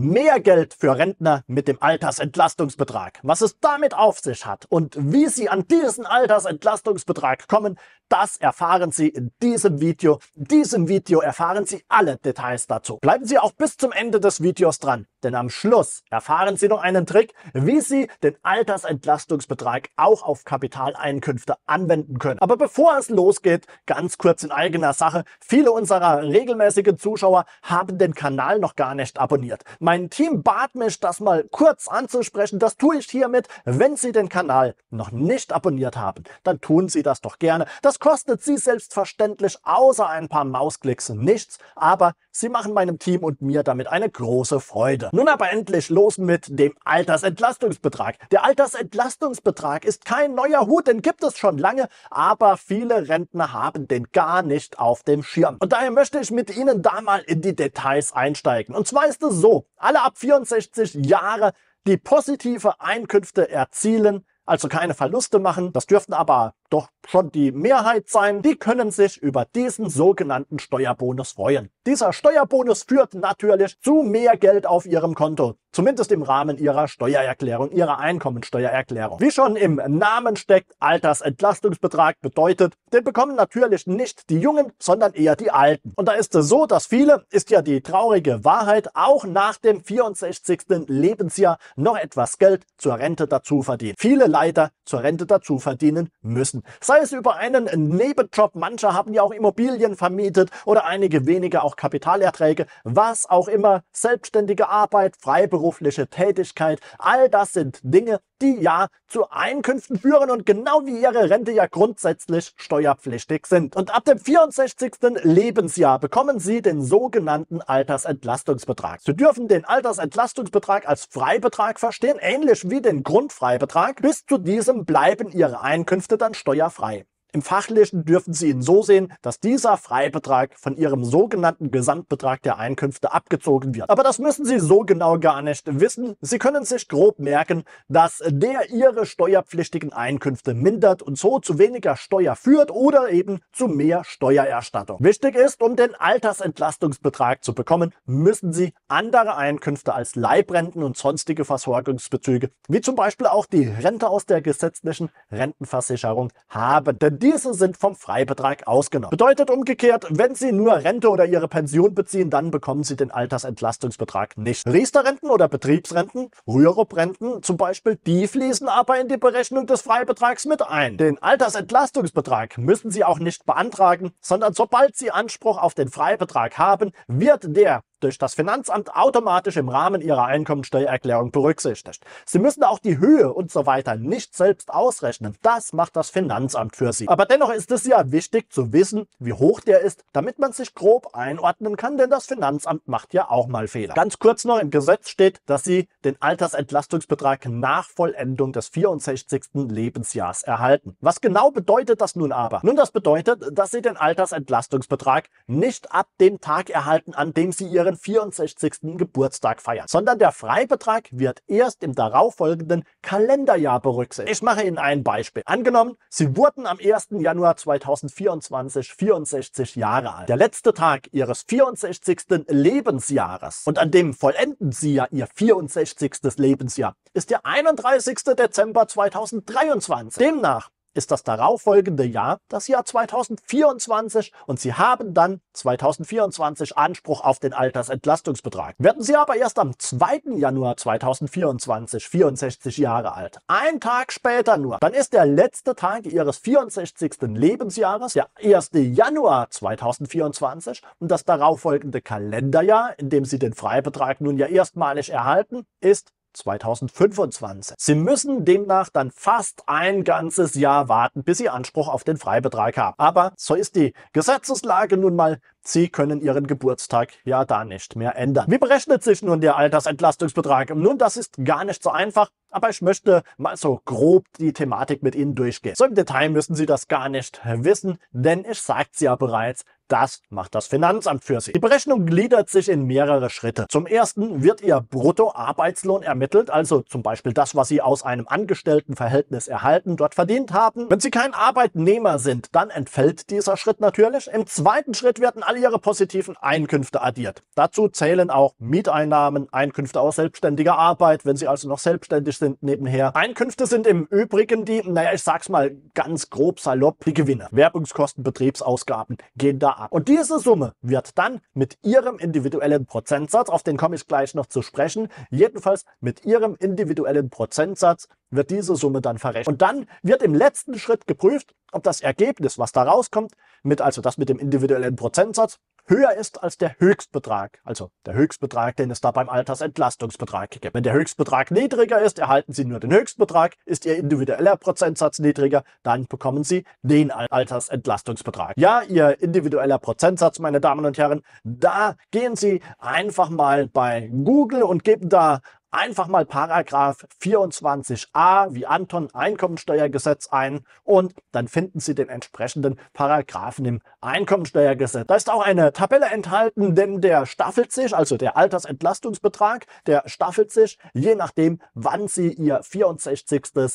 Mehr Geld für Rentner mit dem Altersentlastungsbetrag. Was es damit auf sich hat und wie Sie an diesen Altersentlastungsbetrag kommen, das erfahren Sie in diesem Video. In diesem Video erfahren Sie alle Details dazu. Bleiben Sie auch bis zum Ende des Videos dran, denn am Schluss erfahren Sie noch einen Trick, wie Sie den Altersentlastungsbetrag auch auf Kapitaleinkünfte anwenden können. Aber bevor es losgeht, ganz kurz in eigener Sache. Viele unserer regelmäßigen Zuschauer haben den Kanal noch gar nicht abonniert. Mein Team bat mich, das mal kurz anzusprechen. Das tue ich hiermit. Wenn Sie den Kanal noch nicht abonniert haben, dann tun Sie das doch gerne. Das kostet Sie selbstverständlich außer ein paar Mausklicks nichts, aber Sie machen meinem Team und mir damit eine große Freude. Nun aber endlich los mit dem Altersentlastungsbetrag. Der Altersentlastungsbetrag ist kein neuer Hut, den gibt es schon lange, aber viele Rentner haben den gar nicht auf dem Schirm. Und daher möchte ich mit Ihnen da mal in die Details einsteigen. Und zwar ist es so, alle ab 64 Jahre die positive Einkünfte erzielen, also keine Verluste machen. Das dürften aber doch schon die Mehrheit sein. Die können sich über diesen sogenannten Steuerbonus freuen. Dieser Steuerbonus führt natürlich zu mehr Geld auf ihrem Konto zumindest im Rahmen ihrer Steuererklärung, ihrer Einkommensteuererklärung. Wie schon im Namen steckt, Altersentlastungsbetrag bedeutet, den bekommen natürlich nicht die Jungen, sondern eher die Alten. Und da ist es so, dass viele, ist ja die traurige Wahrheit, auch nach dem 64. Lebensjahr noch etwas Geld zur Rente dazu verdienen. Viele leider zur Rente dazu verdienen müssen. Sei es über einen Nebenjob, manche haben ja auch Immobilien vermietet oder einige wenige auch Kapitalerträge, was auch immer, selbstständige Arbeit, Freiberuf, berufliche Tätigkeit, all das sind Dinge, die ja zu Einkünften führen und genau wie ihre Rente ja grundsätzlich steuerpflichtig sind. Und ab dem 64. Lebensjahr bekommen sie den sogenannten Altersentlastungsbetrag. Sie dürfen den Altersentlastungsbetrag als Freibetrag verstehen, ähnlich wie den Grundfreibetrag. Bis zu diesem bleiben ihre Einkünfte dann steuerfrei. Im Fachlichen dürfen Sie ihn so sehen, dass dieser Freibetrag von Ihrem sogenannten Gesamtbetrag der Einkünfte abgezogen wird. Aber das müssen Sie so genau gar nicht wissen. Sie können sich grob merken, dass der Ihre steuerpflichtigen Einkünfte mindert und so zu weniger Steuer führt oder eben zu mehr Steuererstattung. Wichtig ist, um den Altersentlastungsbetrag zu bekommen, müssen Sie andere Einkünfte als Leibrenten und sonstige Versorgungsbezüge, wie zum Beispiel auch die Rente aus der gesetzlichen Rentenversicherung, haben. Denn diese sind vom Freibetrag ausgenommen. Bedeutet umgekehrt, wenn Sie nur Rente oder Ihre Pension beziehen, dann bekommen Sie den Altersentlastungsbetrag nicht. riester oder Betriebsrenten, Rürup-Renten zum Beispiel, die fließen aber in die Berechnung des Freibetrags mit ein. Den Altersentlastungsbetrag müssen Sie auch nicht beantragen, sondern sobald Sie Anspruch auf den Freibetrag haben, wird der durch das Finanzamt automatisch im Rahmen ihrer Einkommensteuererklärung berücksichtigt. Sie müssen auch die Höhe und so weiter nicht selbst ausrechnen. Das macht das Finanzamt für Sie. Aber dennoch ist es ja wichtig zu wissen, wie hoch der ist, damit man sich grob einordnen kann, denn das Finanzamt macht ja auch mal Fehler. Ganz kurz noch, im Gesetz steht, dass Sie den Altersentlastungsbetrag nach Vollendung des 64. Lebensjahrs erhalten. Was genau bedeutet das nun aber? Nun, das bedeutet, dass Sie den Altersentlastungsbetrag nicht ab dem Tag erhalten, an dem Sie Ihre ihren 64. Geburtstag feiern, sondern der Freibetrag wird erst im darauffolgenden Kalenderjahr berücksichtigt. Ich mache Ihnen ein Beispiel. Angenommen, Sie wurden am 1. Januar 2024 64 Jahre alt. Der letzte Tag Ihres 64. Lebensjahres und an dem vollenden Sie ja Ihr 64. Lebensjahr ist der 31. Dezember 2023. Demnach ist das darauffolgende Jahr das Jahr 2024 und Sie haben dann 2024 Anspruch auf den Altersentlastungsbetrag. Werden Sie aber erst am 2. Januar 2024 64 Jahre alt, ein Tag später nur, dann ist der letzte Tag Ihres 64. Lebensjahres der 1. Januar 2024 und das darauffolgende Kalenderjahr, in dem Sie den Freibetrag nun ja erstmalig erhalten, ist 2025. Sie müssen demnach dann fast ein ganzes Jahr warten, bis Sie Anspruch auf den Freibetrag haben. Aber so ist die Gesetzeslage nun mal. Sie können Ihren Geburtstag ja da nicht mehr ändern. Wie berechnet sich nun der Altersentlastungsbetrag? Nun, das ist gar nicht so einfach, aber ich möchte mal so grob die Thematik mit Ihnen durchgehen. So im Detail müssen Sie das gar nicht wissen, denn ich sagte es ja bereits, das macht das Finanzamt für Sie. Die Berechnung gliedert sich in mehrere Schritte. Zum ersten wird Ihr Bruttoarbeitslohn ermittelt, also zum Beispiel das, was Sie aus einem Angestelltenverhältnis erhalten, dort verdient haben. Wenn Sie kein Arbeitnehmer sind, dann entfällt dieser Schritt natürlich. Im zweiten Schritt werden alle Ihre positiven Einkünfte addiert. Dazu zählen auch Mieteinnahmen, Einkünfte aus selbstständiger Arbeit, wenn Sie also noch selbstständig sind nebenher. Einkünfte sind im Übrigen die, naja, ich sag's mal ganz grob salopp, die Gewinne. Werbungskosten, Betriebsausgaben gehen da ab. Und diese Summe wird dann mit Ihrem individuellen Prozentsatz, auf den komme ich gleich noch zu sprechen, jedenfalls mit Ihrem individuellen Prozentsatz wird diese Summe dann verrechnet. Und dann wird im letzten Schritt geprüft, ob das Ergebnis, was da rauskommt, mit also das mit dem individuellen Prozentsatz höher ist als der Höchstbetrag, also der Höchstbetrag, den es da beim Altersentlastungsbetrag gibt. Wenn der Höchstbetrag niedriger ist, erhalten Sie nur den Höchstbetrag. Ist Ihr individueller Prozentsatz niedriger, dann bekommen Sie den Altersentlastungsbetrag. Ja, Ihr individueller Prozentsatz, meine Damen und Herren, da gehen Sie einfach mal bei Google und geben da einfach mal Paragraph 24a wie Anton Einkommensteuergesetz ein und dann finden Sie den entsprechenden Paragraphen im Einkommensteuergesetz. Da ist auch eine Tabelle enthalten, denn der staffelt sich, also der Altersentlastungsbetrag, der staffelt sich je nachdem, wann Sie Ihr 64.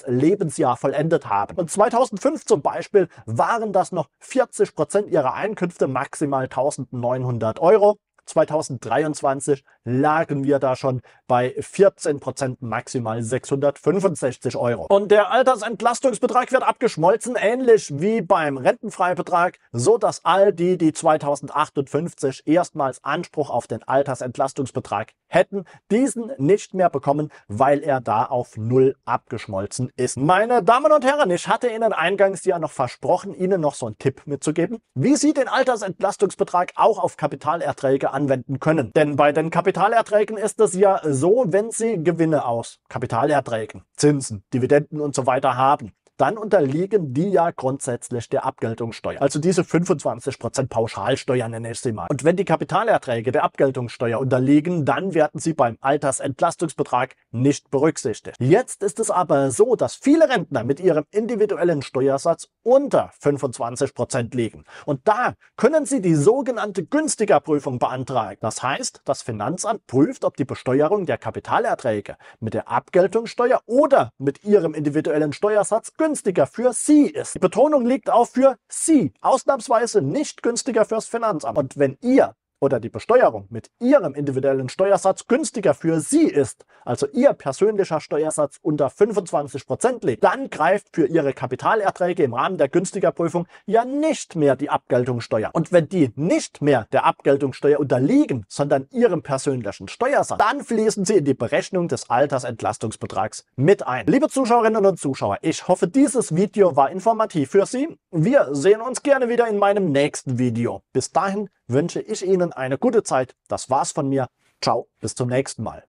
Lebensjahr vollendet haben. Und 2005 zum Beispiel waren das noch 40 Prozent Ihrer Einkünfte, maximal 1900 Euro. 2023 lagen wir da schon bei 14 Prozent maximal 665 Euro. Und der Altersentlastungsbetrag wird abgeschmolzen, ähnlich wie beim Rentenfreibetrag, so dass all die, die 2058 erstmals Anspruch auf den Altersentlastungsbetrag hätten, diesen nicht mehr bekommen, weil er da auf Null abgeschmolzen ist. Meine Damen und Herren, ich hatte Ihnen eingangs ja noch versprochen, Ihnen noch so einen Tipp mitzugeben, wie Sie den Altersentlastungsbetrag auch auf Kapitalerträge anwenden können. Denn bei den Kapitalerträgen ist es ja so, wenn Sie Gewinne aus Kapitalerträgen, Zinsen, Dividenden und so weiter haben, dann unterliegen die ja grundsätzlich der Abgeltungssteuer. Also diese 25% Pauschalsteuer nenne ich sie mal. Und wenn die Kapitalerträge der Abgeltungssteuer unterliegen, dann werden sie beim Altersentlastungsbetrag nicht berücksichtigt. Jetzt ist es aber so, dass viele Rentner mit ihrem individuellen Steuersatz unter 25% liegen. Und da können sie die sogenannte Günstigerprüfung beantragen. Das heißt, das Finanzamt prüft, ob die Besteuerung der Kapitalerträge mit der Abgeltungssteuer oder mit ihrem individuellen Steuersatz günstig günstiger für Sie ist. Die Betonung liegt auch für Sie, ausnahmsweise nicht günstiger fürs Finanzamt. Und wenn ihr oder die Besteuerung mit Ihrem individuellen Steuersatz günstiger für Sie ist, also Ihr persönlicher Steuersatz unter 25% liegt, dann greift für Ihre Kapitalerträge im Rahmen der günstiger Prüfung ja nicht mehr die Abgeltungssteuer. Und wenn die nicht mehr der Abgeltungssteuer unterliegen, sondern Ihrem persönlichen Steuersatz, dann fließen Sie in die Berechnung des Altersentlastungsbetrags mit ein. Liebe Zuschauerinnen und Zuschauer, ich hoffe, dieses Video war informativ für Sie. Wir sehen uns gerne wieder in meinem nächsten Video. Bis dahin wünsche ich Ihnen eine gute Zeit. Das war's von mir. Ciao, bis zum nächsten Mal.